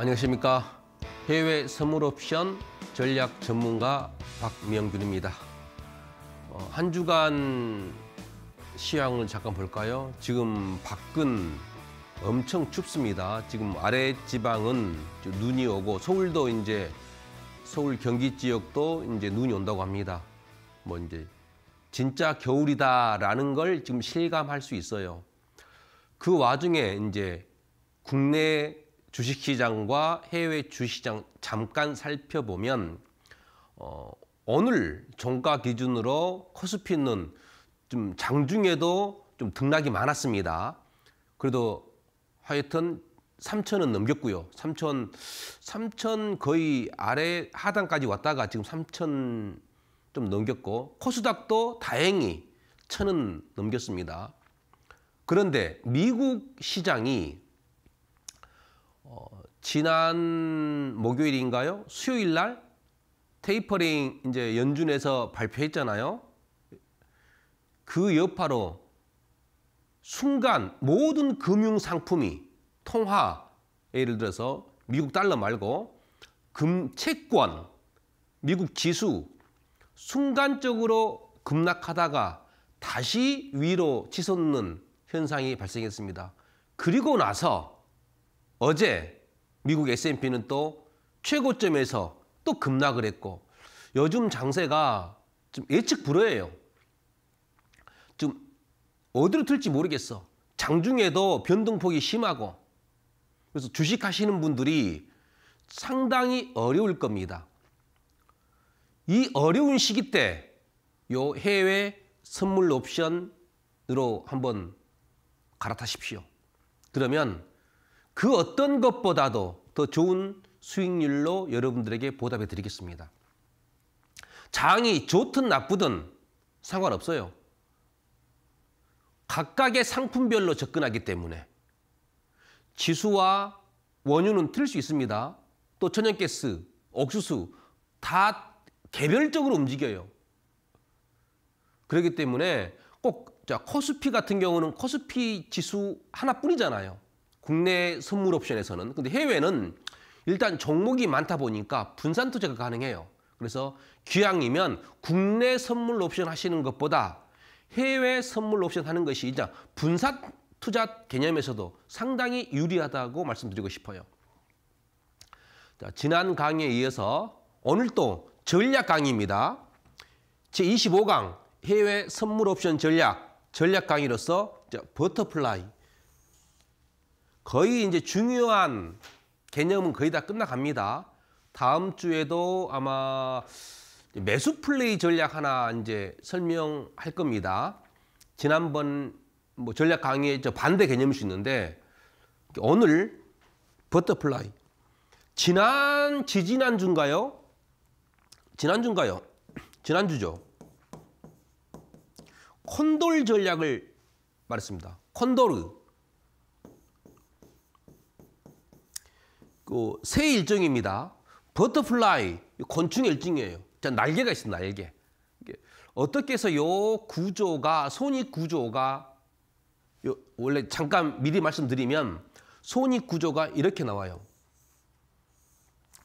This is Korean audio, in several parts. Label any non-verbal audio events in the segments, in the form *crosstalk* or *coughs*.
안녕하십니까. 해외 선물 옵션 전략 전문가 박명균입니다. 어, 한 주간 시향을 잠깐 볼까요? 지금 밖은 엄청 춥습니다. 지금 아래 지방은 눈이 오고 서울도 이제 서울 경기 지역도 이제 눈이 온다고 합니다. 뭐 이제 진짜 겨울이다라는 걸 지금 실감할 수 있어요. 그 와중에 이제 국내 주식시장과 해외 주시장 식 잠깐 살펴보면 어, 오늘 종가 기준으로 코스피는 좀 장중에도 좀 등락이 많았습니다. 그래도 하여튼 3천은 넘겼고요. 3천 3천 거의 아래 하단까지 왔다가 지금 3천 좀 넘겼고 코스닥도 다행히 천은 넘겼습니다. 그런데 미국 시장이 지난 목요일인가요? 수요일 날 테이퍼링 이제 연준에서 발표했잖아요. 그 여파로 순간 모든 금융 상품이 통화 예를 들어서 미국 달러 말고 금 채권, 미국 지수 순간적으로 급락하다가 다시 위로 치솟는 현상이 발생했습니다. 그리고 나서 어제 미국 S&P는 또 최고점에서 또 급락을 했고 요즘 장세가 좀 예측 불허예요. 좀 어디로 틀지 모르겠어. 장중에도 변동폭이 심하고 그래서 주식 하시는 분들이 상당히 어려울 겁니다. 이 어려운 시기 때 요 해외 선물 옵션으로 한번 갈아타십시오. 그러면 그 어떤 것보다도 더 좋은 수익률로 여러분들에게 보답해 드리겠습니다. 장이 좋든 나쁘든 상관없어요. 각각의 상품별로 접근하기 때문에 지수와 원유는 틀 수 있습니다. 또 천연가스, 옥수수 다 개별적으로 움직여요. 그렇기 때문에 꼭 코스피 같은 경우는 코스피 지수 하나뿐이잖아요. 국내 선물 옵션에서는 근데 해외는 일단 종목이 많다 보니까 분산 투자가 가능해요. 그래서 기왕이면 국내 선물 옵션 하시는 것보다 해외 선물 옵션 하는 것이 이제 분산 투자 개념에서도 상당히 유리하다고 말씀드리고 싶어요. 자, 지난 강의에 이어서 오늘 또 전략 강의입니다. 제25강 해외 선물 옵션 전략 전략 강의로서 버터플라이 거의 이제 중요한 개념은 거의 다 끝나갑니다. 다음 주에도 아마 매수 플레이 전략 하나 이제 설명할 겁니다. 지난번 뭐 전략 강의에 저 반대 개념일 있는데 오늘 버터플라이 지난 지지난 주인가요? 지난 주인가요? 지난 주죠. 콘돌 전략을 말했습니다. 콘도 그새 일종입니다. 버터플라이, 곤충 일종이에요. 자, 날개가 있어 날개. 어떻게 해서 요 구조가, 손익 구조가, 요 원래 잠깐 미리 말씀드리면 손익 구조가 이렇게 나와요.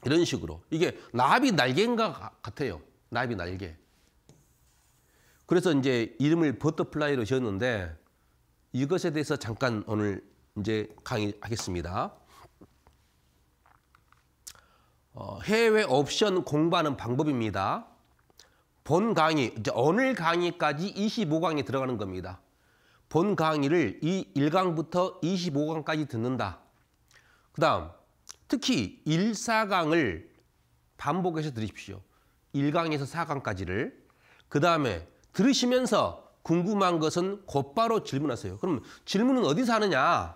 이런 식으로. 이게 나비 날개인가 같아요. 나비 날개. 그래서 이제 이름을 버터플라이로 지었는데 이것에 대해서 잠깐 오늘 이제 강의하겠습니다. 어, 해외 옵션 공부하는 방법입니다. 본 강의, 이제 오늘 강의까지 25강이 들어가는 겁니다. 본 강의를 이 1강부터 25강까지 듣는다. 그 다음, 특히 1, 4강을 반복해서 들으십시오. 1강에서 4강까지를. 그 다음에 들으시면서 궁금한 것은 곧바로 질문하세요. 그럼 질문은 어디서 하느냐?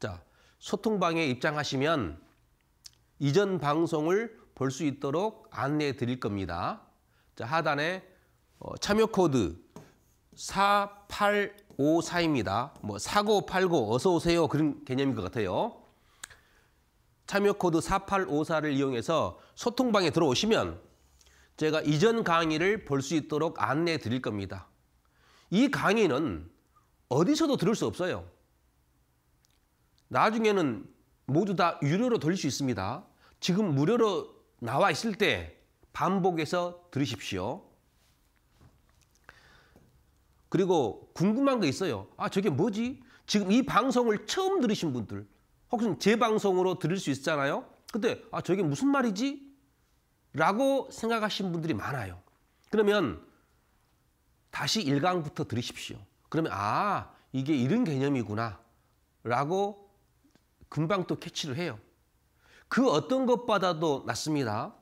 자, 소통방에 입장하시면 이전 방송을 볼 수 있도록 안내해 드릴 겁니다. 자, 하단에 어, 참여 코드 4854입니다. 뭐 사고 팔고 어서 오세요 그런 개념인 것 같아요. 참여 코드 4854를 이용해서 소통방에 들어오시면 제가 이전 강의를 볼 수 있도록 안내해 드릴 겁니다. 이 강의는 어디서도 들을 수 없어요. 나중에는 모두 다 유료로 돌릴 수 있습니다. 지금 무료로 나와 있을 때 반복해서 들으십시오. 그리고 궁금한 게 있어요. 아, 저게 뭐지? 지금 이 방송을 처음 들으신 분들, 혹은 재방송으로 들을 수 있잖아요. 근데 아, 저게 무슨 말이지? 라고 생각하신 분들이 많아요. 그러면 다시 1강부터 들으십시오. 그러면 아, 이게 이런 개념이구나. 라고 금방 또 캐치를 해요. 그 어떤 것보다도 낫습니다.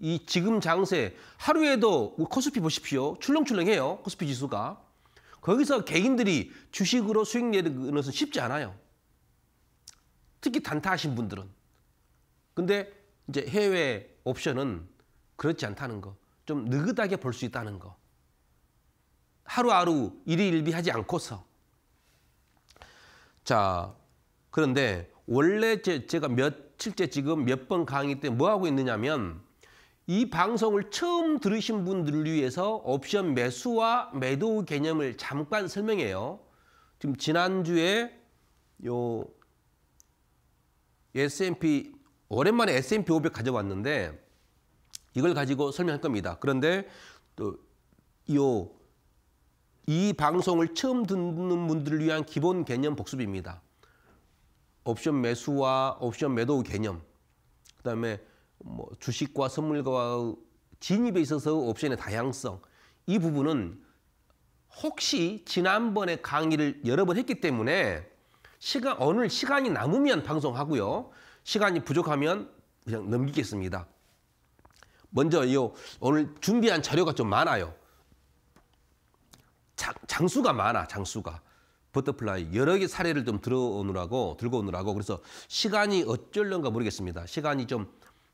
이 지금 장세 하루에도 코스피 보십시오. 출렁출렁해요. 코스피 지수가. 거기서 개인들이 주식으로 수익 내는 것은 쉽지 않아요. 특히 단타하신 분들은. 근데 이제 해외 옵션은 그렇지 않다는 거. 좀 느긋하게 볼 수 있다는 거. 하루하루 일일비하지 않고서. 자, 그런데 원래 제가 몇 실제 지금 몇 번 강의 때 뭐 하고 있느냐면 이 방송을 처음 들으신 분들을 위해서 옵션 매수와 매도 개념을 잠깐 설명해요. 지금 지난주에 요 S&P 오랜만에 S&P 500 가져왔는데 이걸 가지고 설명할 겁니다. 그런데 또이이 방송을 처음 듣는 분들을 위한 기본 개념 복습입니다. 옵션 매수와 옵션 매도 개념, 그 다음에 뭐 주식과 선물과 진입에 있어서 옵션의 다양성, 이 부분은 혹시 지난번에 강의를 여러 번 했기 때문에 시간, 어느 시간이 남으면 방송하고요. 시간이 부족하면 그냥 넘기겠습니다. 먼저 요 오늘 준비한 자료가 좀 많아요. 장, 장수가 많아, 장수가. 버터플라이 여러 개 사례를 좀 들어오느라고 들고 오느라고 그래서 시간이 어쩔런가 모르겠습니다. 시간이 좀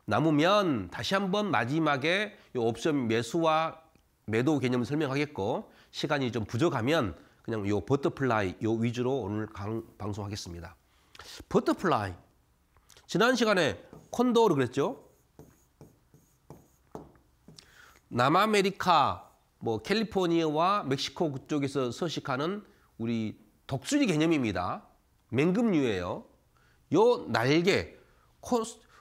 남으면 다시 한번 마지막에 이 옵션 매수와 매도 개념을 설명하겠고 시간이 좀 부족하면 그냥 요 버터플라이 요 위주로 오늘 강, 방송하겠습니다. 버터플라이 지난 시간에 콘도르 그랬죠? 남아메리카 뭐 캘리포니아와 멕시코 그쪽에서 서식하는 우리 독수리 개념입니다. 맹금류예요. 요 날개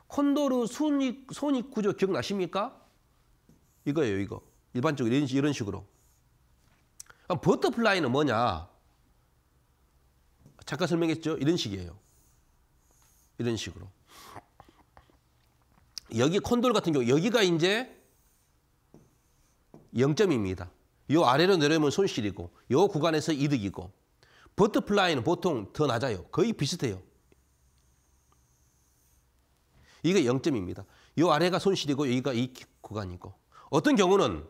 콘도르 손익, 손익 구조 기억나십니까? 이거예요, 이거. 일반적으로 이런, 이런 식으로. 버터플라이는 뭐냐? 잠깐 설명했죠? 이런 식이에요. 이런 식으로. 여기 콘돌 같은 경우 여기가 이제 0점입니다. 요 아래로 내려오면 손실이고 요 구간에서 이득이고 버터플라이는 보통 더 낮아요. 거의 비슷해요. 이게 0점입니다. 이 아래가 손실이고 여기가 이 구간이고 어떤 경우는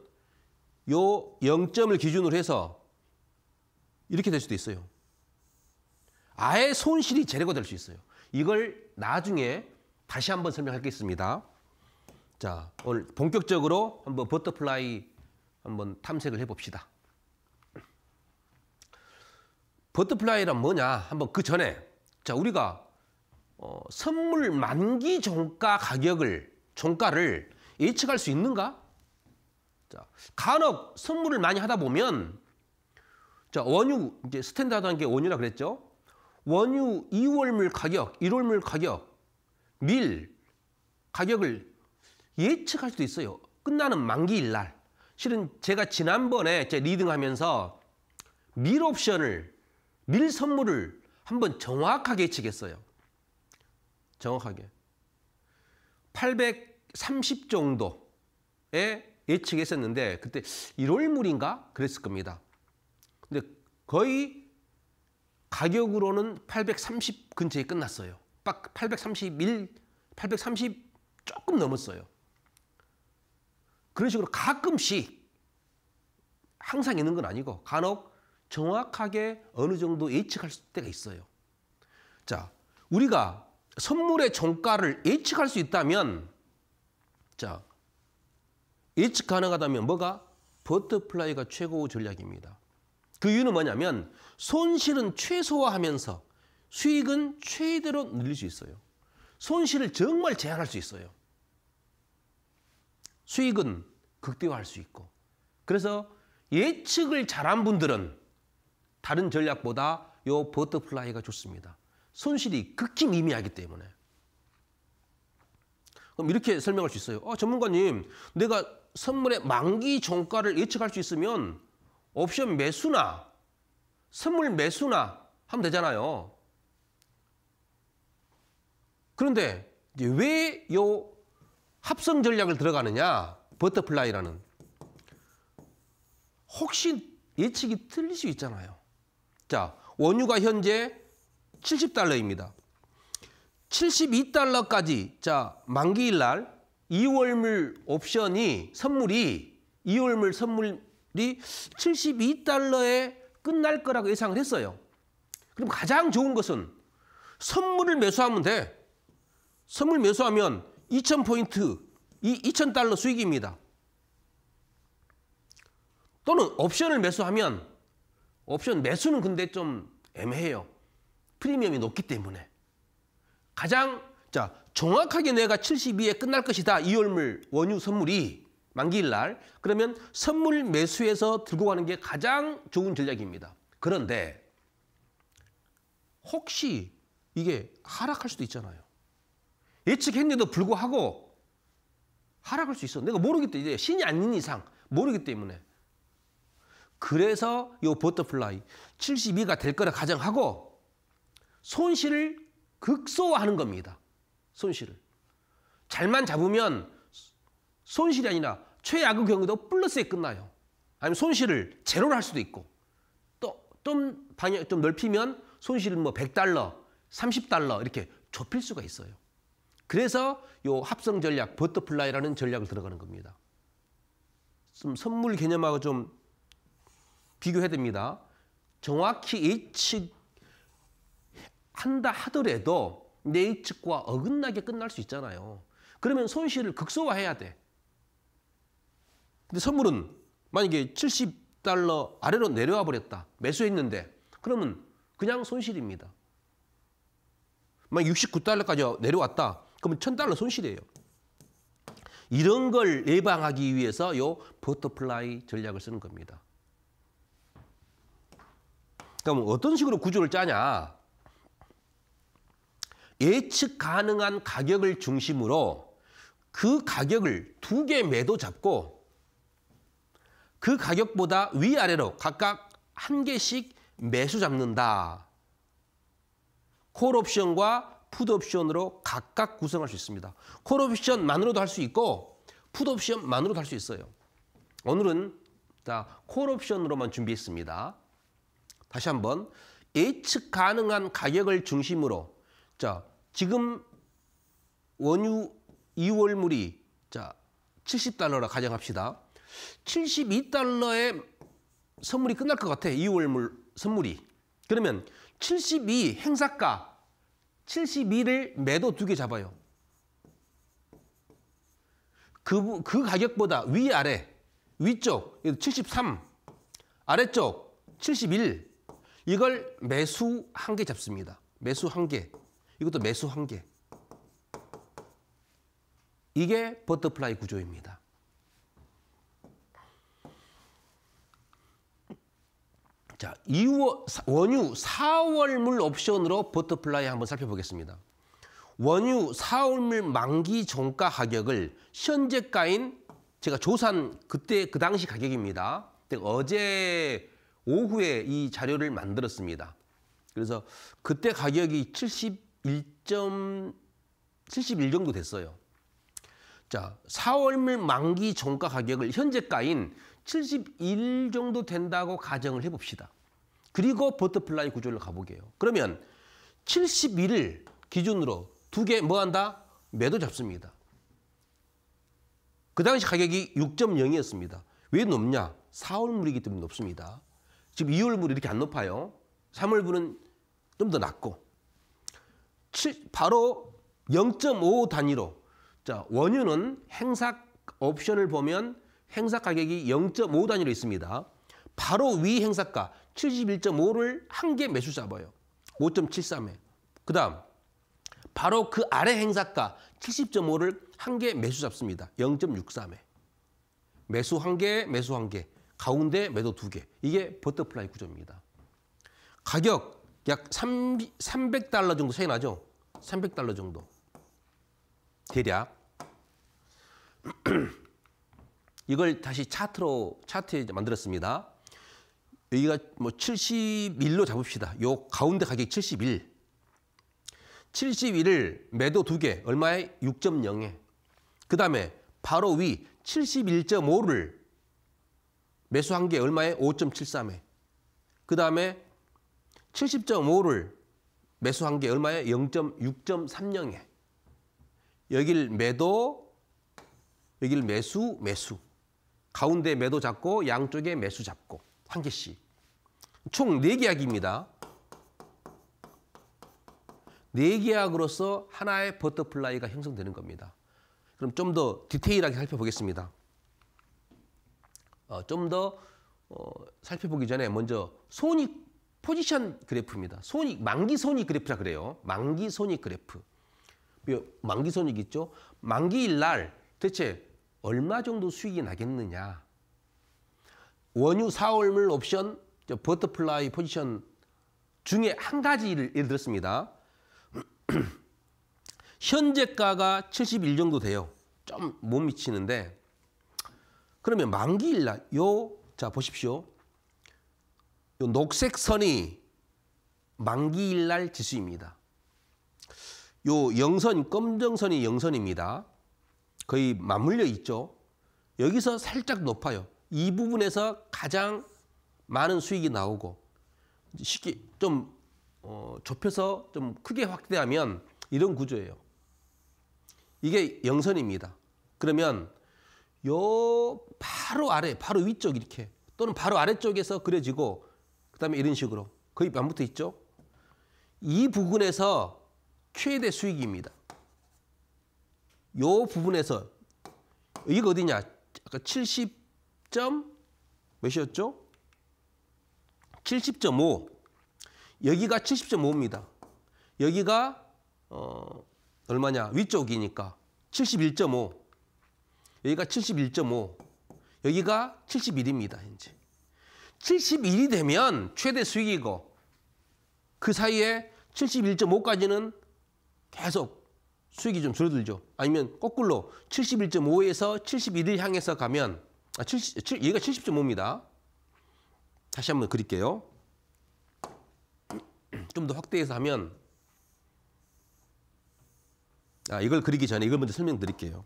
이 0점을 기준으로 해서 이렇게 될 수도 있어요. 아예 손실이 재래가 될 수 있어요. 이걸 나중에 다시 한번 설명하겠습니다. 자, 오늘 본격적으로 한번 버터플라이 한번 탐색을 해봅시다. 버터플라이란 뭐냐 한번 그 전에 자 우리가 어, 선물 만기 종가 가격을 종가를 예측할 수 있는가? 자 간혹 선물을 많이 하다 보면 자 원유 이제 스탠다드한 게 원유라 그랬죠. 원유 2월물 가격, 1월물 가격, 밀 가격을 예측할 수도 있어요. 끝나는 만기일 날. 실은 제가 지난번에 제 리딩하면서 밀 옵션을 밀 선물을 한번 정확하게 치겠어요. 정확하게. 830 정도에 예측했었는데 그때 1월 물인가 그랬을 겁니다. 근데 거의 가격으로는 830 근처에 끝났어요. 831, 830 조금 넘었어요. 그런 식으로 가끔씩 항상 있는 건 아니고 간혹 정확하게 어느 정도 예측할 때가 있어요. 자, 우리가 선물의 종가를 예측할 수 있다면 자, 예측 가능하다면 뭐가? 버터플라이가 최고 전략입니다. 그 이유는 뭐냐면 손실은 최소화하면서 수익은 최대로 늘릴 수 있어요. 손실을 정말 제한할 수 있어요. 수익은 극대화할 수 있고 그래서 예측을 잘한 분들은 다른 전략보다 요 버터플라이가 좋습니다. 손실이 극히 미미하기 때문에. 그럼 이렇게 설명할 수 있어요. 어, 전문가님, 내가 선물의 만기 종가를 예측할 수 있으면 옵션 매수나 선물 매수나 하면 되잖아요. 그런데 왜요 합성 전략을 들어가느냐? 버터플라이라는. 혹시 예측이 틀릴 수 있잖아요. 자, 원유가 현재 70달러입니다. 72달러까지 자, 만기일 날 2월물 옵션이 선물이 2월물 선물이 72달러에 끝날 거라고 예상을 했어요. 그럼 가장 좋은 것은 선물을 매수하면 돼. 선물 매수하면 2,000포인트, 2,000달러 수익입니다. 또는 옵션을 매수하면 옵션 매수는 근데 좀 애매해요. 프리미엄이 높기 때문에. 가장 자 정확하게 내가 72에 끝날 것이다. 이월물 원유 선물이 만기일 날. 그러면 선물 매수해서 들고 가는 게 가장 좋은 전략입니다. 그런데 혹시 이게 하락할 수도 있잖아요. 예측했는데도 불구하고 하락할 수 있어. 내가 모르기 때문에 신이 아닌 이상 모르기 때문에 그래서 요 버터플라이 72가 될 거라 가정하고 손실을 극소화하는 겁니다. 손실을. 잘만 잡으면 손실이 아니라 최악의 경우도 플러스에 끝나요. 아니면 손실을 제로로 할 수도 있고 또 좀 방향 좀 넓히면 손실은 뭐 100달러, 30달러 이렇게 좁힐 수가 있어요. 그래서 요 합성 전략 버터플라이라는 전략을 들어가는 겁니다. 좀 선물 개념하고 좀 비교해야 됩니다. 정확히 예측 한다 하더라도 내 예측과 어긋나게 끝날 수 있잖아요. 그러면 손실을 극소화해야 돼. 근데 선물은 만약에 70달러 아래로 내려와 버렸다. 매수했는데 그러면 그냥 손실입니다. 만약 69달러까지 내려왔다. 그러면 1000달러 손실이에요. 이런 걸 예방하기 위해서 요 버터플라이 전략을 쓰는 겁니다. 그럼 그러니까 뭐 어떤 식으로 구조를 짜냐? 예측 가능한 가격을 중심으로 그 가격을 두 개 매도 잡고 그 가격보다 위아래로 각각 한 개씩 매수 잡는다. 콜옵션과 푸드옵션으로 각각 구성할 수 있습니다. 콜옵션만으로도 할 수 있고 푸드옵션만으로도할 수 있어요. 오늘은 콜옵션으로만 준비했습니다. 다시 한번 예측 가능한 가격을 중심으로 자 지금 원유 2월물이 자 70달러라 가정합시다. 72달러에 선물이 끝날 것 같아. 2월물 선물이. 그러면 72 행사가 72를 매도 두 개 잡아요. 그, 그 가격보다 위아래, 위쪽 73, 아래쪽 71, 이걸 매수 한 개 잡습니다. 매수 한 개. 이것도 매수 한 개. 이게 버터플라이 구조입니다. 자, 2월, 원유 4월물 옵션으로 버터플라이 한번 살펴보겠습니다. 원유 4월물 만기 종가 가격을 현재가인 제가 조산 그때 그 당시 가격입니다. 어제 오후에 이 자료를 만들었습니다. 그래서 그때 가격이 7 1 71 정도 됐어요. 자, 4월물 만기 종가 가격을 현재가인 71 정도 된다고 가정을 해봅시다. 그리고 버터플라이 구조를 가보게요. 그러면 71을 기준으로 두 개 뭐 한다? 매도 잡습니다. 그 당시 가격이 6.0이었습니다. 왜 높냐? 4월물이기 때문에 높습니다. 지금 2월분 이렇게 안 높아요. 3월분은 좀 더 낮고 7, 바로 0.5 단위로 자 원유는 행사 옵션을 보면 행사 가격이 0.5 단위로 있습니다. 바로 위 행사가 71.5를 한 개 매수 잡아요. 5.73에. 그 다음 바로 그 아래 행사가 70.5를 한 개 매수 잡습니다. 0.63에. 매수 한 개, 매수 한 개. 가운데 매도 두 개. 이게 버터플라이 구조입니다. 가격 약 3, 0 0달러 정도 차이 나죠? 300달러 정도. 대략. *clears throat* 이걸 다시 차트로 차트에 만들었습니다. 여기가 뭐 71로 잡읍시다. 요 가운데 가격 71. 71을 매도 두개 얼마에 6.0에. 그다음에 바로 위 71.5를 매수한 게 얼마에? 5.73에. 그 다음에 70.5를 매수한 게 얼마에? 0.6.30에. 여길 매도, 여길 매수, 매수. 가운데 매도 잡고 양쪽에 매수 잡고 한 개씩. 총 4계약입니다. 4계약으로서 하나의 버터플라이가 형성되는 겁니다. 그럼 좀 더 디테일하게 살펴보겠습니다. 어, 좀더 어, 살펴보기 전에 먼저 손익 포지션 그래프입니다. 손익 만기 손익 그래프라 그래요. 만기 손익 그래프. 만기 손익 있죠? 만기일 날 대체 얼마 정도 수익이 나겠느냐? 원유 사월물 옵션 버터플라이 포지션 중에 한 가지를 예를 들었습니다. *clears throat* 현재가가 71 정도 돼요. 좀 못 미치는데 그러면 만기일 날, 요, 자, 보십시오. 요 녹색 선이 만기일 날 지수입니다. 요 영선, 검정선이 영선입니다. 거의 맞물려 있죠. 여기서 살짝 높아요. 이 부분에서 가장 많은 수익이 나오고 쉽게 좀 어, 좁혀서 좀 크게 확대하면 이런 구조예요. 이게 영선입니다. 그러면 요 바로 아래, 바로 위쪽 이렇게 또는 바로 아래쪽에서 그려지고 그다음에 이런 식으로 거의 반부터 있죠. 이 부분에서 최대 수익입니다. 요 부분에서 이거 어디냐? 아까 70점 몇이었죠? 70.5 여기가 70.5입니다. 여기가 어, 얼마냐? 위쪽이니까 71.5 여기가 71.5, 여기가 71입니다. 현재. 71이 되면 최대 수익이고 그 사이에 71.5까지는 계속 수익이 좀 줄어들죠. 아니면 거꾸로 71.5에서 71을 향해서 가면 아, 70, 얘가 70.5입니다. 다시 한번 그릴게요. 좀 더 확대해서 하면 아, 이걸 그리기 전에 이걸 먼저 설명드릴게요.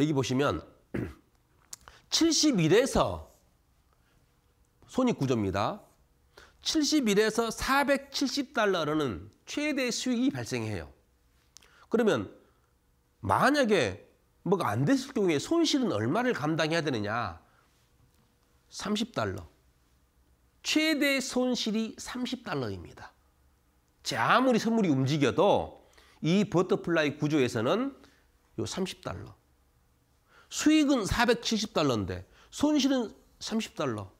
여기 보시면 71에서 손익구조입니다. 71에서 470달러라는 최대 수익이 발생해요. 그러면 만약에 뭐가 안 됐을 경우에 손실은 얼마를 감당해야 되느냐? 30달러. 최대 손실이 30달러입니다. 제 아무리 선물이 움직여도 이 버터플라이 구조에서는 요 30달러. 수익은 470달러인데 손실은 30달러.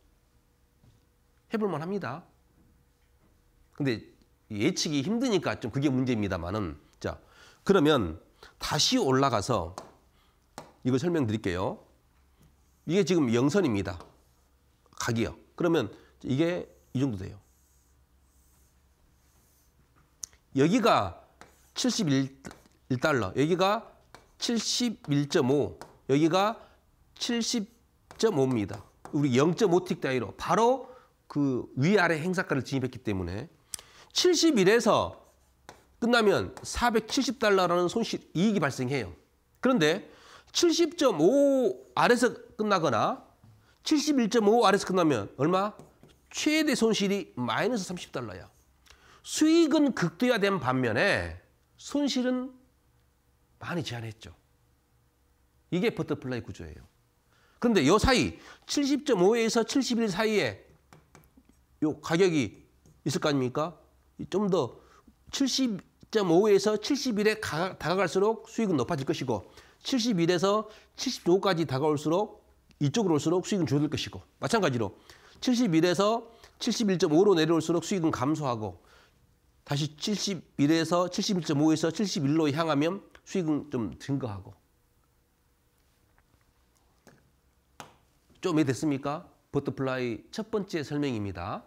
해볼만 합니다. 근데 예측이 힘드니까 좀 그게 문제입니다만은 자 그러면 다시 올라가서 이거 설명드릴게요. 이게 지금 영선입니다. 각이요. 그러면 이게 이 정도 돼요. 여기가 71달러, 여기가 71.5, 여기가 70.5입니다. 우리 0.5틱 단위로 바로 그 위아래 행사가를 진입했기 때문에 71에서 끝나면 470달러라는 손실 이익이 발생해요. 그런데 70.5 아래서 끝나거나 71.5 아래서 끝나면 얼마? 최대 손실이 마이너스 30달러야. 수익은 극대화된 반면에 손실은 많이 제한했죠. 이게 버터플라이 구조예요. 그런데 요 사이 70.5에서 71 사이에 요 가격이 있을 거 아닙니까? 좀 더 70.5에서 71에 다가갈수록 수익은 높아질 것이고 71에서 75까지 다가올수록 이쪽으로 올수록 수익은 줄어들 것이고 마찬가지로 71에서 71.5로 내려올수록 수익은 감소하고 다시 71에서 71.5에서 71로 향하면 수익은 좀 증가하고 좀이됐습니까 버터플라이 첫 번째 설명입니다.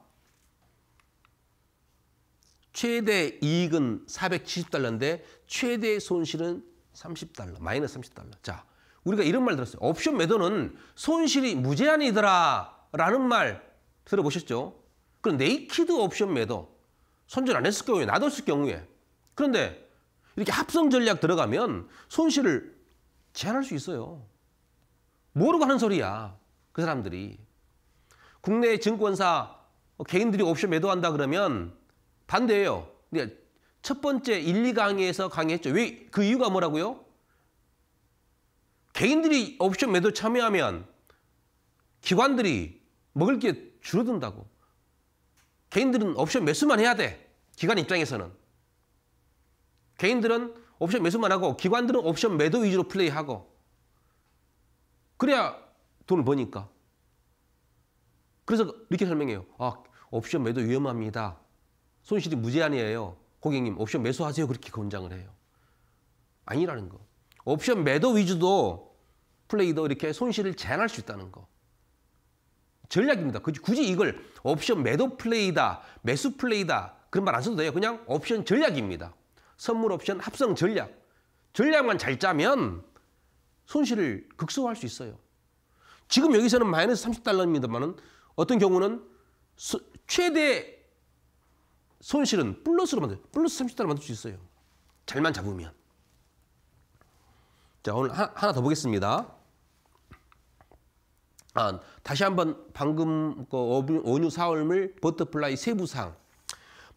최대 이익은 470달러인데 최대 손실은 30달러, 마이너스 30달러. 자, 우리가 이런 말 들었어요. 옵션 매도는 손실이 무제한이더라 라는 말 들어보셨죠? 그럼 네이키드 옵션 매도, 손절 안 했을 경우에, 놔뒀을 경우에. 그런데 이렇게 합성 전략 들어가면 손실을 제한할 수 있어요. 모르고 하는 소리야. 그 사람들이. 국내 증권사 개인들이 옵션 매도한다 그러면 반대예요. 그러니까 첫 번째 1, 2강의에서 강의했죠. 왜 그 이유가 뭐라고요? 개인들이 옵션 매도 참여하면 기관들이 먹을 게 줄어든다고. 개인들은 옵션 매수만 해야 돼. 기관 입장에서는. 개인들은 옵션 매수만 하고 기관들은 옵션 매도 위주로 플레이하고 그래야 돈을 버니까. 그래서 이렇게 설명해요. 아, 옵션 매도 위험합니다. 손실이 무제한이에요. 고객님, 옵션 매수하세요. 그렇게 권장을 해요. 아니라는 거. 옵션 매도 위주도 플레이도 이렇게 손실을 제한할 수 있다는 거. 전략입니다. 굳이 이걸 옵션 매도 플레이다, 매수 플레이다 그런 말 안 써도 돼요. 그냥 옵션 전략입니다. 선물 옵션 합성 전략. 전략만 잘 짜면 손실을 극소화할 수 있어요. 지금 여기서는 마이너스 30달러입니다만은 어떤 경우는 수, 최대 손실은 플러스로 만들, 플러스 30달러 만들 수 있어요. 잘만 잡으면. 자, 오늘 하, 하나 더 보겠습니다. 아, 다시 한번 방금 그 온유 사월물 버터플라이 세부상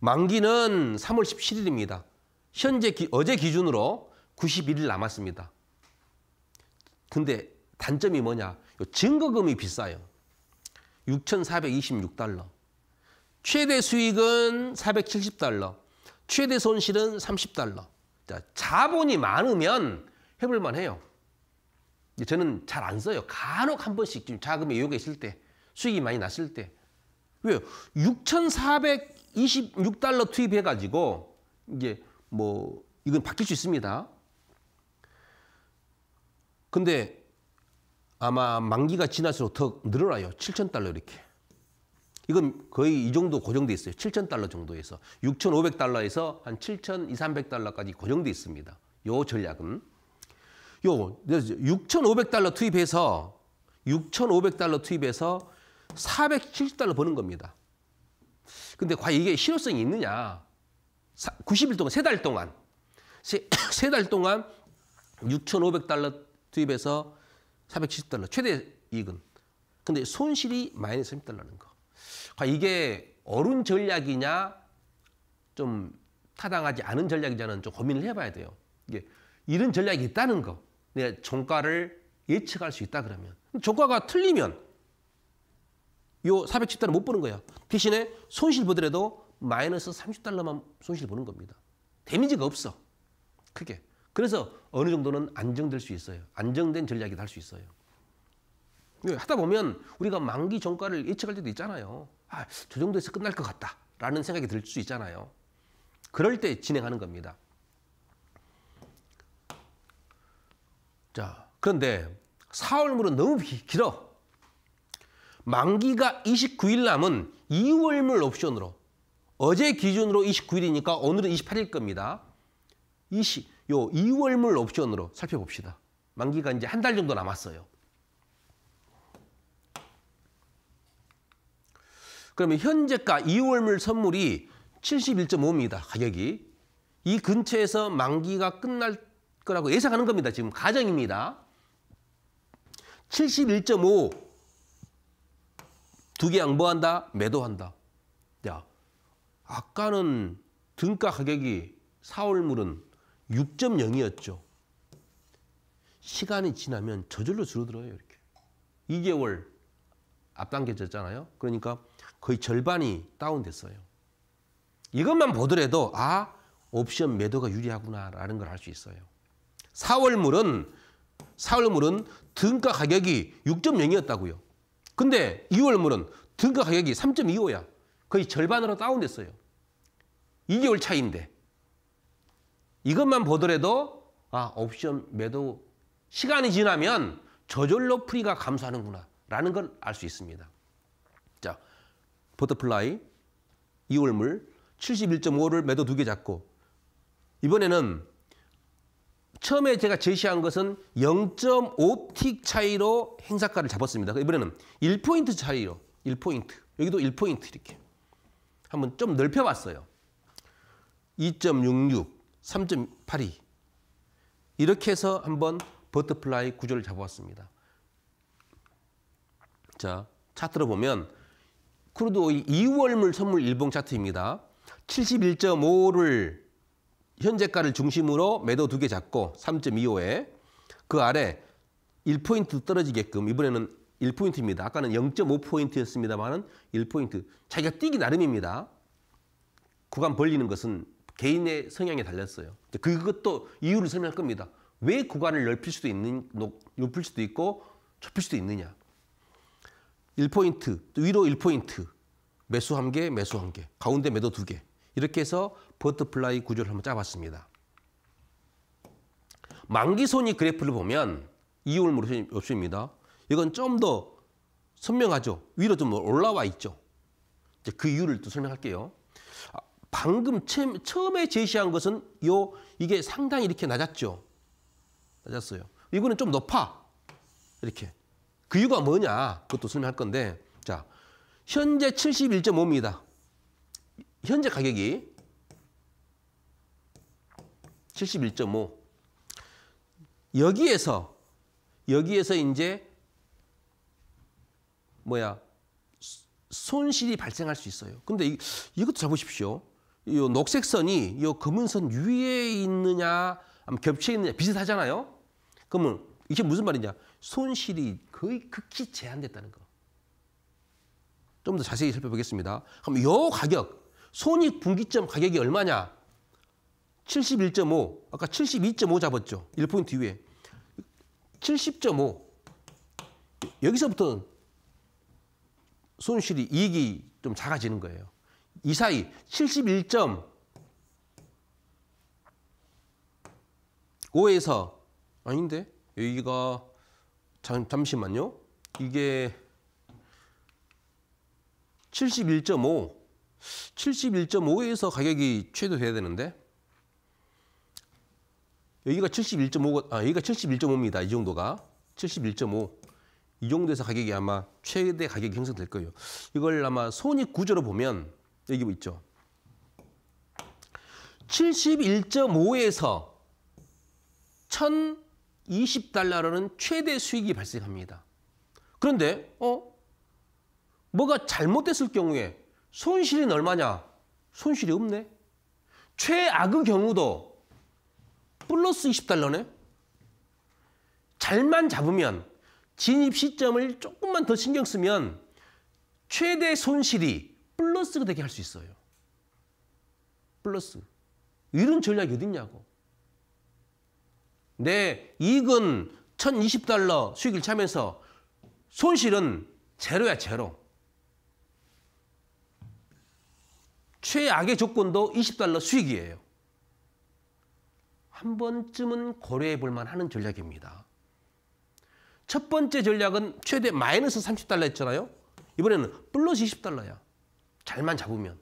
만기는 3월 17일입니다. 현재 기, 어제 기준으로 91일 남았습니다. 근데 단점이 뭐냐? 증거금이 비싸요. 6,426달러. 최대 수익은 470달러. 최대 손실은 30달러. 자, 자본이 많으면 해볼만 해요. 저는 잘 안 써요. 간혹 한 번씩 좀 자금이 여기 있을 때, 수익이 많이 났을 때. 왜요? 6,426달러 투입해가지고, 이제 뭐, 이건 바뀔 수 있습니다. 근데 아마 만기가 지날수록 더 늘어나요. 7천 달러 이렇게. 이건 거의 이 정도 고정돼 있어요. 7천 달러 정도에서 6,500 달러에서 한 7천 2, 300 달러까지 고정돼 있습니다. 요 전략은 요6,500 달러 투입해서 6,500 달러 투입해서 470 달러 버는 겁니다. 근데 과연 이게 실효성이 있느냐? 90일 동안 세 달 동안 세 달 *coughs* 동안 6,500 달러 투입해서 470달러 최대 이익은. 근데 손실이 마이너스 3 0달러는 거. 그러니까 이게 어른 전략이냐 좀 타당하지 않은 전략이냐는 좀 고민을 해봐야 돼요. 이게 이런 전략이 있다는 거. 내가 종가를 예측할 수 있다 그러면. 종가가 틀리면 요 470달러 못보는 거야. 대신에 손실 보더라도 마이너스 30달러만 손실 보는 겁니다. 데미지가 없어. 크게. 그래서 어느 정도는 안정될 수 있어요. 안정된 전략이 될 수 있어요. 하다 보면 우리가 만기 종가를 예측할 때도 있잖아요. 아, 저 정도에서 끝날 것 같다라는 생각이 들 수 있잖아요. 그럴 때 진행하는 겁니다. 자, 그런데 4월물은 너무 길어. 만기가 29일 남은 2월물 옵션으로 어제 기준으로 29일이니까 오늘은 28일 겁니다. 20, 요 2월물 옵션으로 살펴봅시다. 만기가 이제 한 달 정도 남았어요. 그러면 현재가 2월물 선물이 71.5입니다. 가격이. 이 근처에서 만기가 끝날 거라고 예상하는 겁니다. 지금 가정입니다. 71.5두 개 양보한다. 뭐 매도한다. 야, 아까는 등가 가격이 4월물은 6.0이었죠. 시간이 지나면 저절로 줄어들어요. 이렇게. 2개월 앞당겨졌잖아요. 그러니까 거의 절반이 다운됐어요. 이것만 보더라도 아 옵션 매도가 유리하구나라는 걸 알 수 있어요. 4월물은 4월물은 등가 가격이 6.0이었다고요. 근데 2월물은 등가 가격이 3.25야. 거의 절반으로 다운됐어요. 2개월 차이인데. 이것만 보더라도 아 옵션 매도 시간이 지나면 저절로 프리가 감소하는구나 라는 걸 알 수 있습니다. 자, 포트플라이 2월물 71.5를 매도 두 개 잡고 이번에는 처음에 제가 제시한 것은 0.5틱 차이로 행사가를 잡았습니다. 이번에는 1포인트 차이로 1포인트 여기도 1포인트 이렇게 한번 좀 넓혀봤어요. 2.66 3.82 이렇게 해서 한번 버터플라이 구조를 잡아왔습니다. 자 차트로 보면 크루드 오일 2월물 선물 일봉 차트입니다. 71.5를 현재가를 중심으로 매도 두 개 잡고 3.25에 그 아래 1포인트 떨어지게끔 이번에는 1포인트입니다. 아까는 0 5포인트였습니다만 1포인트. 자기가 뛰기 나름입니다. 구간 벌리는 것은 개인의 성향에 달렸어요. 그것도 이유를 설명할 겁니다. 왜 구간을 넓힐 수도 있는 넓힐 수도 있고 좁힐 수도 있느냐. 1포인트, 위로 1포인트, 매수 한 개, 매수 한 개, 가운데 매도 두 개. 이렇게 해서 버터플라이 구조를 한번 짜봤습니다. 만기 손익 그래프를 보면 이용을 모르시 니다 이건 좀 더 선명하죠. 위로 좀 올라와 있죠. 이제 그 이유를 또 설명할게요. 방금 처음에 제시한 것은 요 이게 상당히 이렇게 낮았죠. 낮았어요. 이거는 좀 높아. 이렇게. 그 이유가 뭐냐? 그것도 설명할 건데. 자, 현재 71.5입니다. 현재 가격이 71.5. 여기에서 여기에서 이제 뭐야? 손실이 발생할 수 있어요. 근데 이, 이것도 잘 보십시오. 이 녹색선이 이 검은선 위에 있느냐 겹쳐 있느냐 비슷하잖아요. 그러면 이게 무슨 말이냐? 손실이 거의 극히 제한됐다는 거. 좀 더 자세히 살펴보겠습니다. 그럼 요 가격, 손익 분기점 가격이 얼마냐? 71.5, 아까 72.5 잡았죠. 1포인트 위에. 70.5. 여기서부터는 손실이 이익이 좀 작아지는 거예요. 이사이 71.5에서 아닌데 여기가 잠, 잠시만요. 이게 71.5 71.5에서 가격이 최대돼야 되는데 여기가 7 1 5아 여기가 71.5입니다. 이 정도가 71.5. 이 정도에서 가격이 아마 최대 가격이 형성될 거예요. 이걸 아마 손익 구조로 보면 여기 뭐 있죠. 71.5에서 1,020달러라는 최대 수익이 발생합니다. 그런데 어 뭐가 잘못됐을 경우에 손실이 얼마냐? 손실이 없네. 최악의 경우도 플러스 20달러네. 잘만 잡으면 진입 시점을 조금만 더 신경 쓰면 최대 손실이 플러스가 되게 할 수 있어요. 플러스. 이런 전략이 어딨냐고. 내 이익은 1020달러 수익을 차면서 손실은 제로야 제로. 최악의 조건도 20달러 수익이에요. 한 번쯤은 고려해 볼 만하는 전략입니다. 첫 번째 전략은 최대 마이너스 30달러 했잖아요. 이번에는 플러스 20달러야. 잘만 잡으면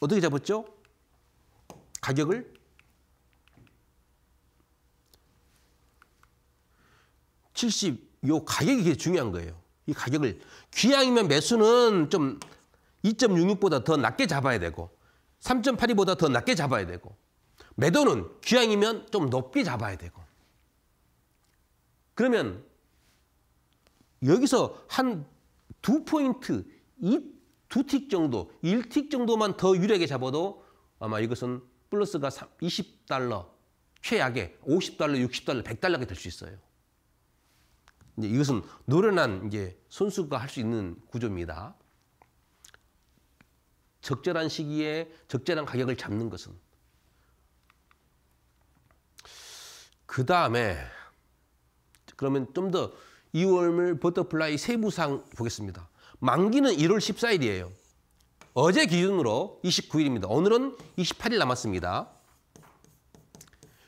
어떻게 잡았죠? 가격을 70, 요 가격이 중요한 거예요. 이 가격을 귀향이면 매수는 좀 2.66보다 더 낮게 잡아야 되고 3.82보다 더 낮게 잡아야 되고 매도는 귀향이면 좀 높게 잡아야 되고 그러면 여기서 한 두 포인트 두틱 정도, 일 틱 정도만 더 유리하게 잡아도 아마 이것은 플러스가 20달러, 최악의 50달러, 60달러, 100달러가 될 수 있어요. 이제 이것은 노련한 이제 선수가 할 수 있는 구조입니다. 적절한 시기에 적절한 가격을 잡는 것은. 그 다음에 그러면 좀 더 2월물 버터플라이 세부상 보겠습니다. 만기는 1월 14일이에요. 어제 기준으로 29일입니다. 오늘은 28일 남았습니다.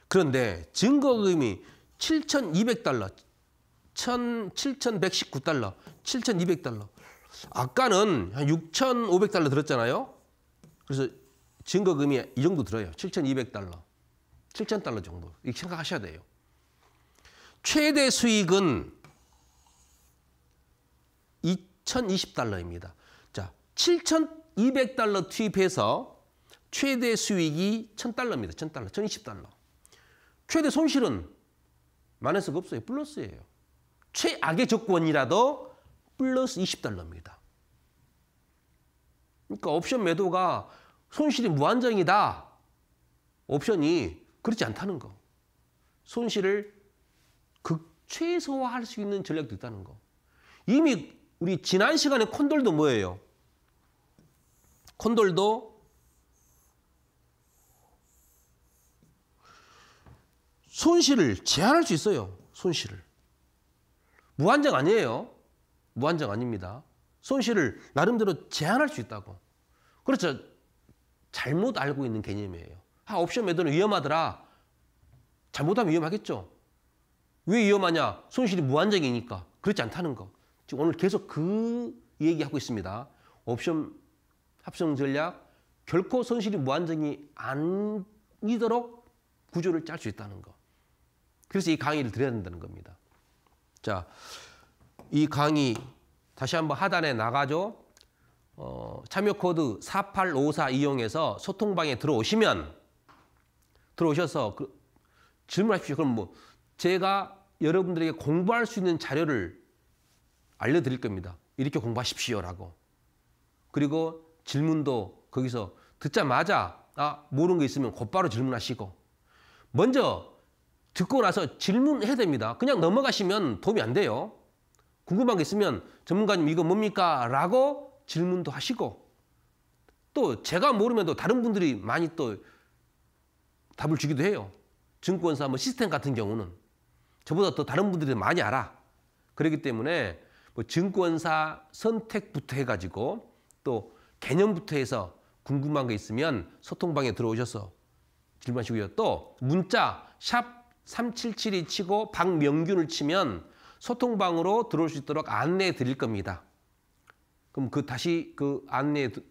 그런데 증거금이 7,200달러, 7,119달러, 7,200달러. 아까는 한 6,500달러 들었잖아요. 그래서 증거금이 이 정도 들어요. 7,200달러, 7,000달러 정도. 이렇게 생각하셔야 돼요. 최대 수익은 1,020달러입니다. 자, 7,200달러 투입해서 최대 수익이 1,000달러입니다. 1,000달러, 1,020달러. 최대 손실은 마이너스가 없어요. 플러스예요. 최악의 조건이라도 플러스 20달러입니다. 그러니까 옵션 매도가 손실이 무한정이다. 옵션이 그렇지 않다는 거. 손실을 극 최소화할 수 있는 전략도 있다는 거. 이미 우리 지난 시간에 콘돌도 뭐예요? 콘돌도 손실을 제한할 수 있어요. 손실을. 무한정 아니에요. 무한정 아닙니다. 손실을 나름대로 제한할 수 있다고. 그렇죠. 잘못 알고 있는 개념이에요. 아, 옵션 매도는 위험하더라. 잘못하면 위험하겠죠. 왜 위험하냐? 손실이 무한정이니까. 그렇지 않다는 거. 지금 오늘 계속 그 얘기하고 있습니다. 옵션 합성 전략 결코 손실이 무한정이 아니도록 구조를 짤 수 있다는 거. 그래서 이 강의를 드려야 된다는 겁니다. 자, 이 강의 다시 한번 하단에 나가죠. 어, 참여 코드 4854 이용해서 소통방에 들어오시면 들어오셔서 그, 질문하십시오. 그럼 뭐 제가 여러분들에게 공부할 수 있는 자료를 알려드릴 겁니다. 이렇게 공부하십시오라고. 그리고 질문도 거기서 듣자마자 아, 모르는 게 있으면 곧바로 질문하시고 먼저 듣고 나서 질문해야 됩니다. 그냥 넘어가시면 도움이 안 돼요. 궁금한 게 있으면 전문가님 이거 뭡니까? 라고 질문도 하시고 또 제가 모르면 또 다른 분들이 많이 또 답을 주기도 해요. 증권사 뭐 시스템 같은 경우는 저보다 더 다른 분들이 많이 알아. 그렇기 때문에 뭐 증권사 선택부터 해가지고 또 개념부터 해서 궁금한 게 있으면 소통방에 들어오셔서 질문하시고요. 또 문자 샵3772 치고 박명균을 치면 소통방으로 들어올 수 있도록 안내해 드릴 겁니다. 그럼 그 다시 그 안내를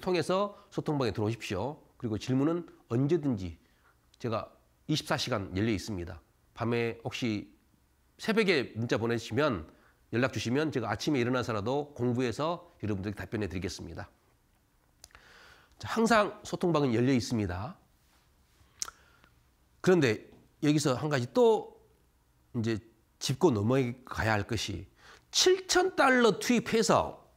통해서 소통방에 들어오십시오. 그리고 질문은 언제든지 제가 24시간 열려 있습니다. 밤에 혹시 새벽에 문자 보내시면 연락 주시면 제가 아침에 일어나서라도 공부해서 여러분들께 답변해 드리겠습니다. 항상 소통방은 열려 있습니다. 그런데 여기서 한 가지 또 이제 짚고 넘어가야 할 것이 7천 달러 투입해서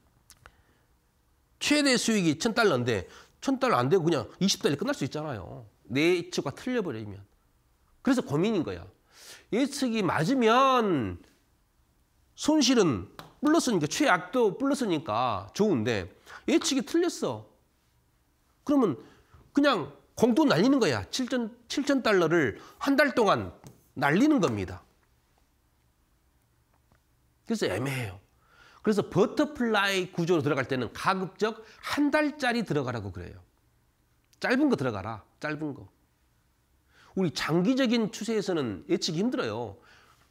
*clears throat* 최대 수익이 천 달러인데 천 달러 안 되고 그냥 20 달러 끝날 수 있잖아요. 내 예측과 틀려버리면 그래서 고민인 거야. 예측이 맞으면 손실은 플러스니까 최악도 플러스니까 좋은데 예측이 틀렸어. 그러면 그냥 공돈 날리는 거야. 7천 7천 달러를 한 달 동안 날리는 겁니다. 그래서 애매해요. 그래서 버터플라이 구조로 들어갈 때는 가급적 한 달짜리 들어가라고 그래요. 짧은 거 들어가라. 짧은 거. 우리 장기적인 추세에서는 예측이 힘들어요.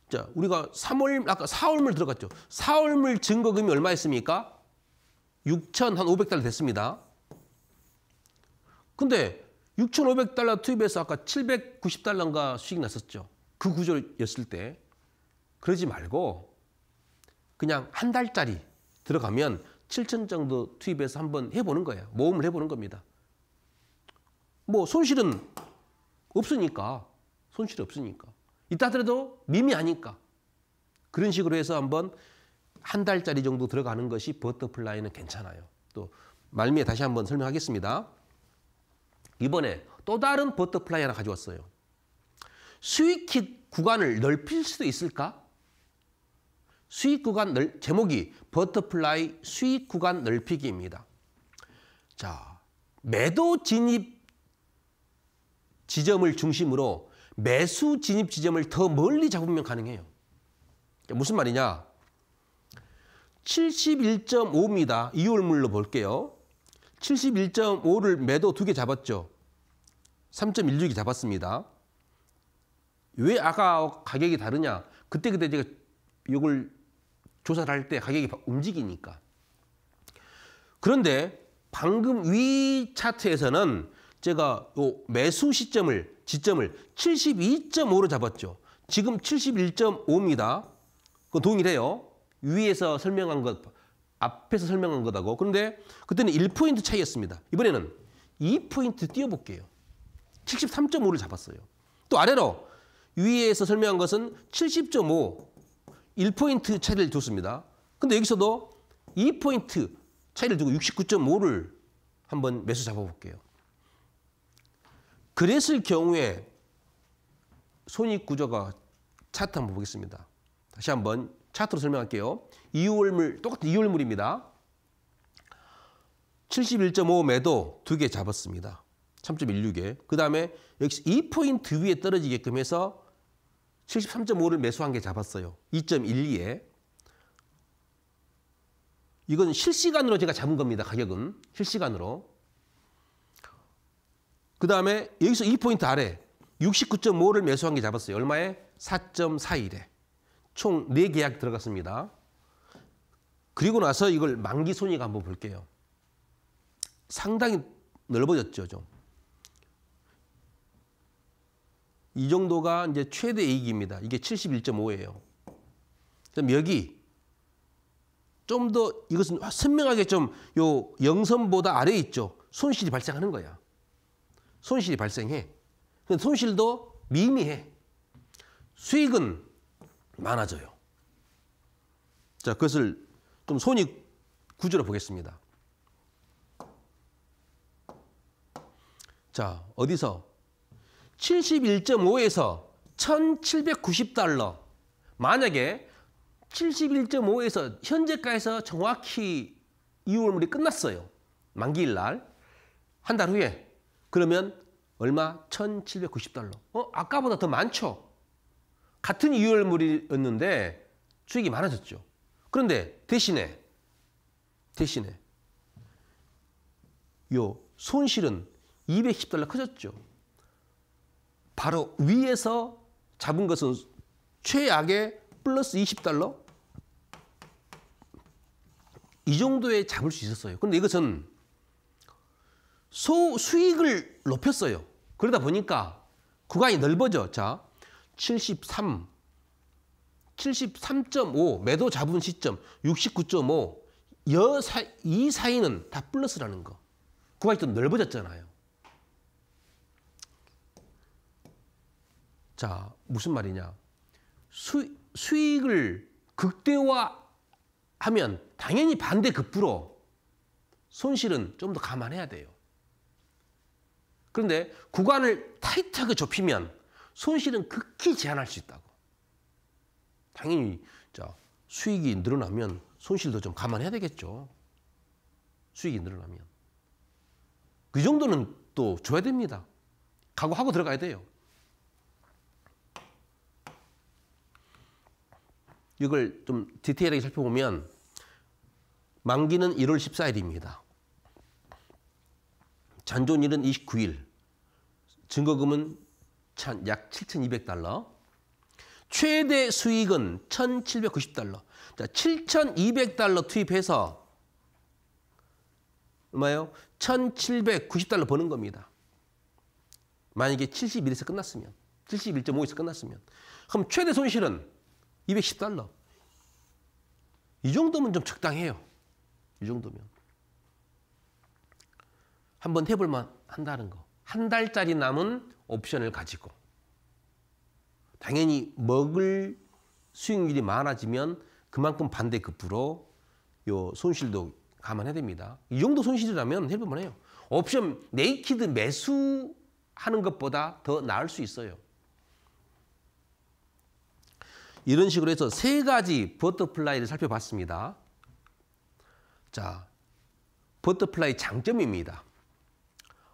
자, 우리가 3월 아까 4월물 들어갔죠. 4월물 증거금이 얼마였습니까? 6천 한 500달러 됐습니다. 근데 6,500달러 투입해서 아까 790달러인가 수익 났었죠. 그 구조였을 때 그러지 말고 그냥 한 달짜리 들어가면 7천 정도 투입해서 한번 해보는 거예요. 모험을 해보는 겁니다. 뭐 손실은 없으니까 손실이 없으니까. 있다 하더라도 미미하니까. 그런 식으로 해서 한번 한 달짜리 정도 들어가는 것이 버터플라이는 괜찮아요. 또 말미에 다시 한번 설명하겠습니다. 이번에 또 다른 버터플라이 하나 가져왔어요. 수익킷 구간을 넓힐 수도 있을까? 수익 구간 넓, 제목이 버터플라이 수익 구간 넓히기입니다. 자, 매도 진입 지점을 중심으로 매수 진입 지점을 더 멀리 잡으면 가능해요. 그러니까 무슨 말이냐? 71.5입니다. 이율물로 볼게요. 71.5를 매도 두 개 잡았죠. 3.16이 잡았습니다. 왜 아까 가격이 다르냐? 그때그때 그때 제가 이걸 조사를 할 때 가격이 움직이니까. 그런데 방금 위 차트에서는 제가 매수 시점을 지점을 72.5로 잡았죠. 지금 71.5입니다. 그건 동일해요. 위에서 설명한 것, 앞에서 설명한 것하고. 그런데 그때는 1포인트 차이였습니다. 이번에는 2포인트 띄워볼게요. 73.5를 잡았어요. 또 아래로 위에서 설명한 것은 70.5, 1포인트 차이를 줬습니다. 근데 여기서도 2포인트 차이를 두고 69.5를 한번 매수 잡아볼게요. 그랬을 경우에 손익 구조가 차트 한번 보겠습니다. 다시 한번 차트로 설명할게요. 이율물 똑같은 이율물입니다. 71.5 매도 두 개 잡았습니다. 3.16에. 그다음에 역시 2포인트 위에 떨어지게끔 해서 73.5를 매수한 게 잡았어요. 2.12에. 이건 실시간으로 제가 잡은 겁니다. 가격은. 실시간으로. 그 다음에 여기서 이포인트 아래 69.5를 매수한 게 잡았어요. 얼마에? 4.41에. 총 4계약 들어갔습니다. 그리고 나서 이걸 만기 손익 한번 볼게요. 상당히 넓어졌죠. 좀. 이 정도가 이제 최대 이익입니다. 이게 71.5예요. 그럼 여기 좀 더 이것은 선명하게 좀요 영선보다 아래 있죠. 손실이 발생하는 거야. 손실이 발생해. 그 손실도 미미해. 수익은 많아져요. 자, 그것을 좀 손익 구조로 보겠습니다. 자, 어디서? 71.5에서 1790달러. 만약에 71.5에서 현재가에서 정확히 이월물이 끝났어요. 만기일 날. 한 달 후에 그러면 얼마? 1790달러. 어? 아까보다 더 많죠? 같은 유효물이었는데 수익이 많아졌죠. 그런데 대신에 대신에 요 손실은 210달러 커졌죠. 바로 위에서 잡은 것은 최악의 플러스 20달러 이 정도에 잡을 수 있었어요. 근데 이것은 소, 수익을 높였어요. 그러다 보니까 구간이 넓어져. 자, 73, 73.5 매도 잡은 시점 69.5 여, 사, 이 사이는 다 플러스라는 거. 구간이 좀 넓어졌잖아요. 자, 무슨 말이냐. 수, 수익을 극대화하면 당연히 반대 급부로 손실은 좀 더 감안해야 돼요. 그런데 구간을 타이트하게 좁히면 손실은 극히 제한할 수 있다고. 당연히 자 수익이 늘어나면 손실도 좀 감안해야 되겠죠. 수익이 늘어나면. 그 정도는 또 줘야 됩니다. 각오하고 들어가야 돼요. 이걸 좀 디테일하게 살펴보면 만기는 1월 14일입니다. 잔존일은 29일. 증거금은 약 7,200달러. 최대 수익은 1,790달러. 자, 7,200달러 투입해서 얼마요? 1,790달러 버는 겁니다. 만약에 71에서 끝났으면, 71.5에서 끝났으면. 그럼 최대 손실은 210달러. 이 정도면 좀 적당해요. 이 정도면. 한번 해볼만 한다는 거. 한 달짜리 남은 옵션을 가지고 당연히 먹을 수익률이 많아지면 그만큼 반대급부로 요 손실도 감안해야 됩니다. 이 정도 손실이라면 해볼만 해요. 옵션 네이키드 매수하는 것보다 더 나을 수 있어요. 이런 식으로 해서 세 가지 버터플라이를 살펴봤습니다. 자, 버터플라이 장점입니다.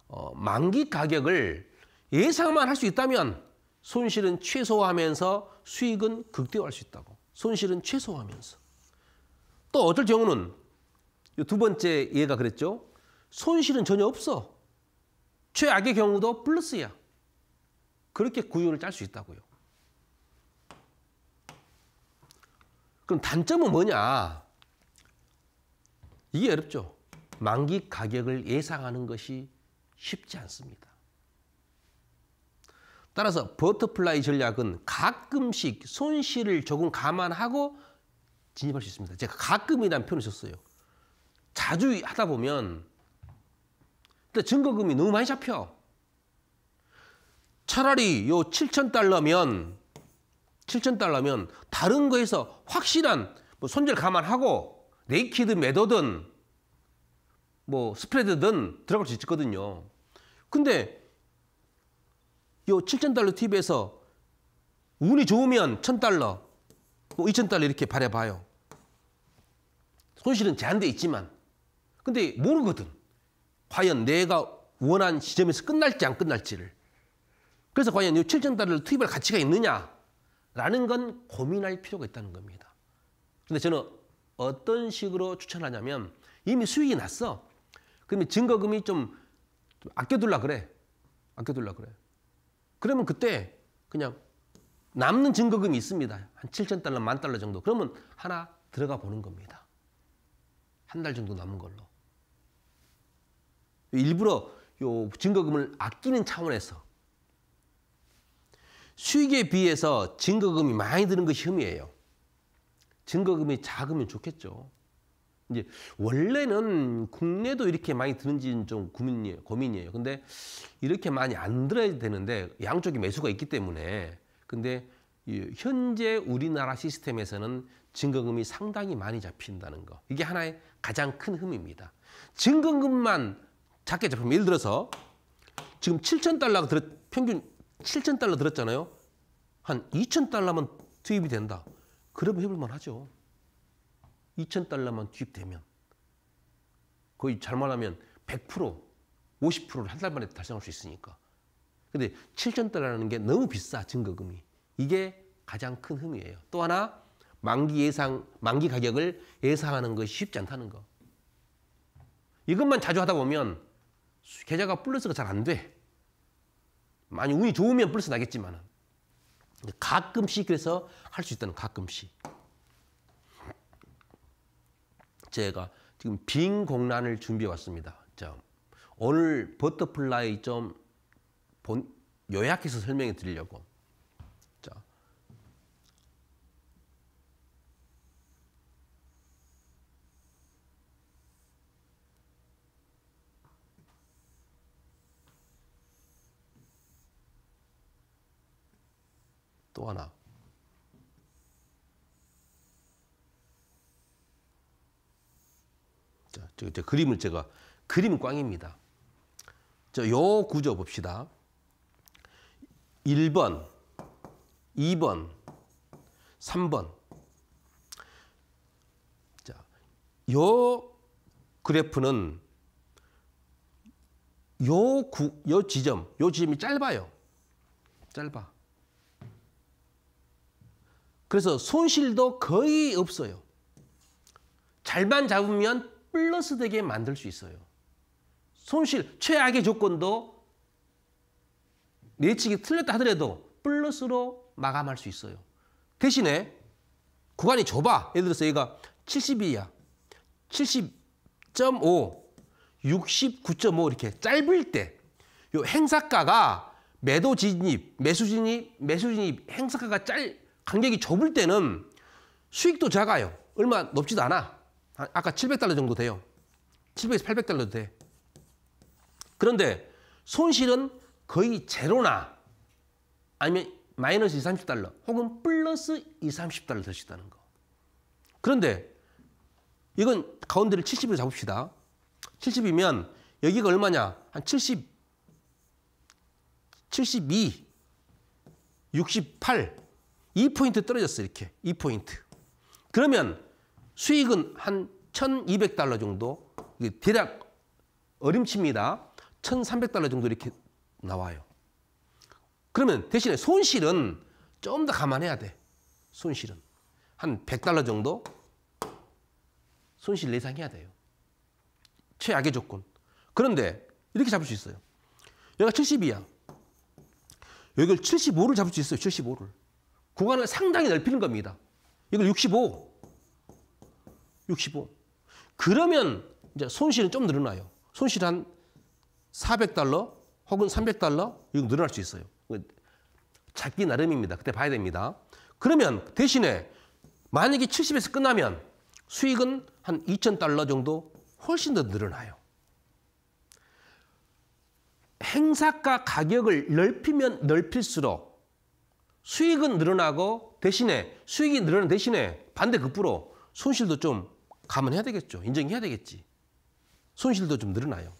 어, 만기 가격을 예상만 할 수 있다면 손실은 최소화하면서 수익은 극대화할 수 있다고. 손실은 최소화하면서. 또 어떨 경우는 두 번째 예가 그랬죠. 손실은 전혀 없어. 최악의 경우도 플러스야. 그렇게 구조을짤 수 있다고요. 그럼 단점은 뭐냐? 이게 어렵죠. 만기 가격을 예상하는 것이 쉽지 않습니다. 따라서 버터플라이 전략은 가끔씩 손실을 조금 감안하고 진입할 수 있습니다. 제가 가끔이라는 표현을 썼어요. 자주 하다 보면 증거금이 너무 많이 잡혀. 차라리 요 7천 달러면 7천 달러면 다른 거에서 확실한 뭐 손절 감안하고 네이키드 매도든 뭐 스프레드든 들어갈 수 있거든요. 근데 요 7,000달러 팁에서 운이 좋으면 1,000달러, 뭐 2,000달러 이렇게 바래봐요 손실은 제한돼 있지만 근데 모르거든. 과연 내가 원한 지점에서 끝날지 안 끝날지를. 그래서 과연 이 7,000달러를 투입할 가치가 있느냐라는 건 고민할 필요가 있다는 겁니다. 근데 저는 어떤 식으로 추천하냐면 이미 수익이 났어. 그러면 증거금이 좀, 아껴둘라 그래. 아껴둘라 그래. 그러면 그때 그냥 남는 증거금이 있습니다. 한 7천 달러, 만 달러 정도. 그러면 하나 들어가 보는 겁니다. 한 달 정도 남은 걸로. 일부러 요 증거금을 아끼는 차원에서 수익에 비해서 증거금이 많이 드는 것이 흠이에요. 증거금이 작으면 좋겠죠. 이제 원래는 국내도 이렇게 많이 드는지는 좀 고민이에요. 고민이에요. 근데 이렇게 많이 안 들어야 되는데 양쪽에 매수가 있기 때문에 근데 현재 우리나라 시스템에서는 증거금이 상당히 많이 잡힌다는 거. 이게 하나의 가장 큰 흠입니다. 증거금만 작게 잡히면 예를 들어서 지금 7천 달러가 들었, 평균 7천 달러 들었잖아요. 한 2천 달러만 투입이 된다. 그러면 해볼 만하죠. 2,000달러만 투입되면 거의 잘말하면 100% 50%를 한 달 만에 달성할 수 있으니까. 근데 7,000달러라는 게 너무 비싸 증거금이. 이게 가장 큰 흠이에요. 또 하나 만기 예상 만기 가격을 예상하는 것이 쉽지 않다는 거. 이것만 자주 하다 보면 계좌가 플러스가 잘 안 돼. 많이 운이 좋으면 플러스 나겠지만 가끔씩 그래서 할 수 있다는 가끔씩. 제가 지금 빈 공란을 준비해 왔습니다. 자, 오늘 버터플라이 좀 본, 요약해서 설명해 드리려고 저, 저 그림을 제가 그림 꽝입니다. 저 요 구조 봅시다. 1번, 2번, 3번. 자, 요 그래프는 요, 구, 요 지점, 요 지점이 짧아요. 짧아. 그래서 손실도 거의 없어요. 잘만 잡으면 플러스 되게 만들 수 있어요. 손실, 최악의 조건도 예측이 틀렸다 하더라도 플러스로 마감할 수 있어요. 대신에 구간이 좁아. 예를 들어서 얘가 70이야. 70.5, 69.5 이렇게 짧을 때요 행사가가 매도 진입, 매수 진입, 매수 진입 행사가가 짧 간격이 좁을 때는 수익도 작아요. 얼마 높지도 않아. 아, 아까 700달러 정도 돼요. 700에서 800달러도 돼. 그런데 손실은 거의 제로나 아니면 마이너스 2, 30달러 혹은 플러스 2, 30달러 될 수 있다는 거. 그런데 이건 가운데를 7 0을 잡읍시다. 70이면 여기가 얼마냐? 한 70, 72, 68, 2포인트 떨어졌어 이렇게 2포인트. 그러면 수익은 한 1200달러 정도 대략 어림칩니다. 1300달러 정도 이렇게 나와요. 그러면 대신에 손실은 좀 더 감안해야 돼. 손실은. 한 100달러 정도 손실 예상해야 돼요. 최악의 조건. 그런데 이렇게 잡을 수 있어요. 여기가 70이야. 여기를 75를 잡을 수 있어요. 75를. 구간을 상당히 넓히는 겁니다. 이걸 65, 65. 그러면 이제 손실은 좀 늘어나요. 손실 한 400달러 혹은 300달러 이거 늘어날 수 있어요. 찾기 그 나름입니다. 그때 봐야 됩니다. 그러면 대신에 만약에 70에서 끝나면 수익은 한 2,000달러 정도 훨씬 더 늘어나요. 행사가 가격을 넓히면 넓힐수록 수익은 늘어나고 대신에 수익이 늘어나는 대신에 반대 급부로 손실도 좀 감안해야 되겠죠. 인정해야 되겠지. 손실도 좀 늘어나요.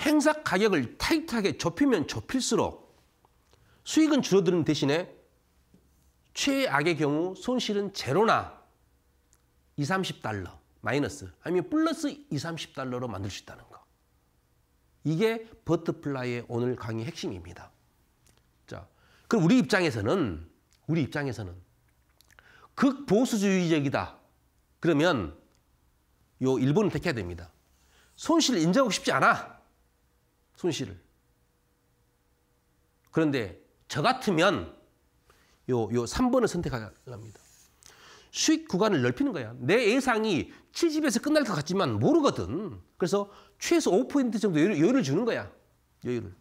행사 가격을 타이트하게 좁히면 좁힐수록 수익은 줄어드는 대신에 최악의 경우 손실은 제로나 20, 30달러 마이너스 아니면 플러스 20, 30달러로 만들 수 있다는 거. 이게 버트플라이의 오늘 강의 핵심입니다. 자, 그럼 우리 입장에서는 우리 입장에서는 극보수주의적이다. 그러면 요 1번을 택해야 됩니다. 손실을 인정하고 싶지 않아. 손실을. 그런데 저 같으면 요, 요 3번을 선택합니다. 수익 구간을 넓히는 거야. 내 예상이 7집에서 끝날 것 같지만 모르거든. 그래서 최소 5% 정도 여유를 주는 거야. 여유를.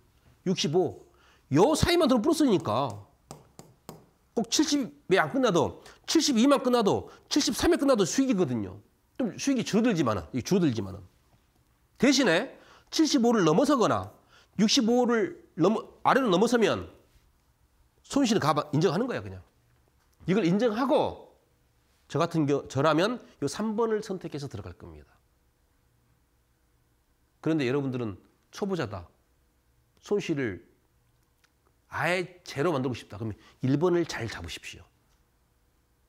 65. 요 사이만 더 플러스니까 꼭7 0이안 끝나도 72만 끝나도 73에 끝나도 수익이거든요. 좀 수익이 줄어들지만은 줄어들지만은 대신에 75를 넘어서거나 65를 넘어 아래로 넘어서면 손실을 가 인정하는 거야 그냥. 이걸 인정하고 저 같은 겨, 저라면 이 3번을 선택해서 들어갈 겁니다. 그런데 여러분들은 초보자다. 손실을 아예 제로 만들고 싶다. 그러면 1번을 잘 잡으십시오.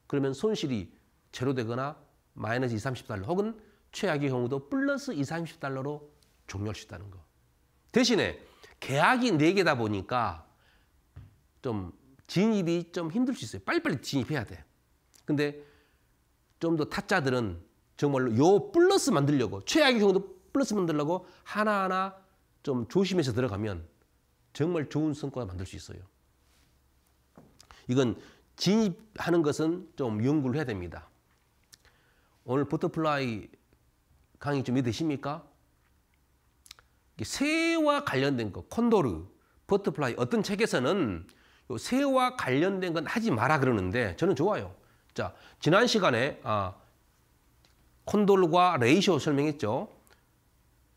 그러면 손실이 제로 되거나 마이너스 2, 30달러 혹은 최악의 경우도 플러스 2, 30달러로 종료할 수 있다는 거. 대신에 계약이 4개다 보니까 좀 진입이 좀 힘들 수 있어요. 빨리빨리 진입해야 돼. 근데 좀 더 타짜들은 정말로 요 플러스 만들려고 최악의 경우도 플러스 만들려고 하나하나 좀 조심해서 들어가면 정말 좋은 성과를 만들 수 있어요. 이건 진입하는 것은 좀 연구를 해야 됩니다. 오늘 버터플라이 강의 좀 믿으십니까? 새와 관련된 것, 콘도르, 버터플라이 어떤 책에서는 새와 관련된 건 하지 마라 그러는데 저는 좋아요. 자, 지난 시간에 아, 콘돌과 레이쇼 설명했죠.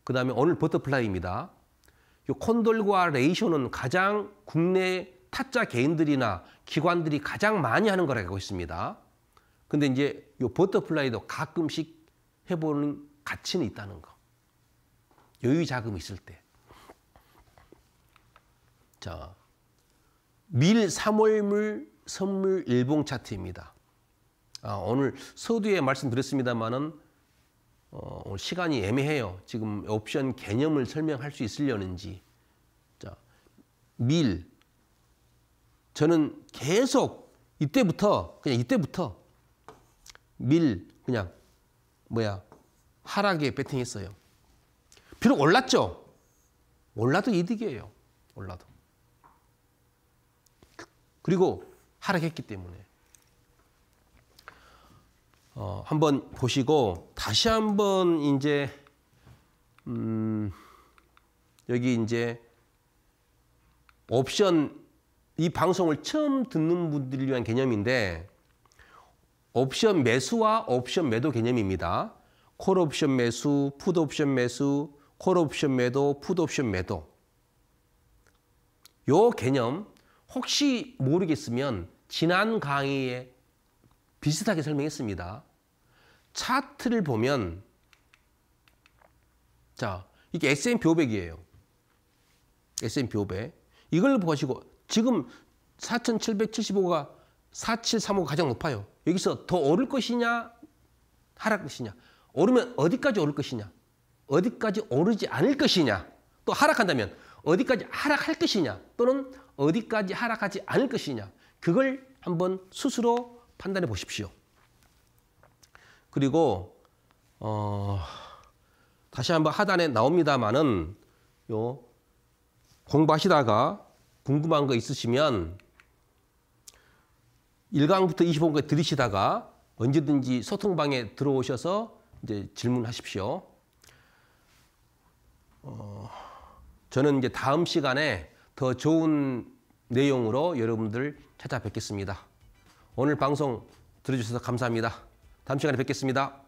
그 다음에 오늘 버터플라이입니다. 요 콘돌과 레이쇼는 가장 국내 타짜 개인들이나 기관들이 가장 많이 하는 거라고 있습니다. 근데 이제 요 버터플라이도 가끔씩 해보는 가치는 있다는 거. 여유 자금 있을 때. 자, 밀 3월물 선물 일봉 차트입니다. 아, 오늘 서두에 말씀드렸습니다만은 어, 시간이 애매해요. 지금 옵션 개념을 설명할 수 있으려는지. 자, 밀. 저는 계속 이때부터 그냥 이때부터 밀 그냥 뭐야 하락에 배팅했어요. 비록 올랐죠. 올라도 이득이에요. 올라도. 그리고 하락했기 때문에. 어, 한번 보시고 다시 한번 이제 음, 여기 이제 옵션 이 방송을 처음 듣는 분들을 위한 개념인데 옵션 매수와 옵션 매도 개념입니다. 콜 옵션 매수, 푸드 옵션 매수, 콜 옵션 매도, 푸드 옵션 매도. 요 개념 혹시 모르겠으면 지난 강의에 비슷하게 설명했습니다. 차트를 보면 자 이게 S&P 500이에요. S&P 500 이걸 보시고 지금 4,775가 4,735가 장 높아요. 여기서 더 오를 것이냐 하락 것이냐 오르면 어디까지 오를 것이냐 어디까지 오르지 않을 것이냐 또 하락한다면 어디까지 하락할 것이냐 또는 어디까지 하락하지 않을 것이냐 그걸 한번 스스로 판단해 보십시오. 그리고 어, 다시 한번 하단에 나옵니다만은 요 공부하시다가 궁금한 거 있으시면 1강부터 25강까지 들으시다가 언제든지 소통방에 들어오셔서 이제 질문하십시오. 어, 저는 이제 다음 시간에 더 좋은 내용으로 여러분들 찾아뵙겠습니다. 오늘 방송 들어주셔서 감사합니다. 다음 시간에 뵙겠습니다.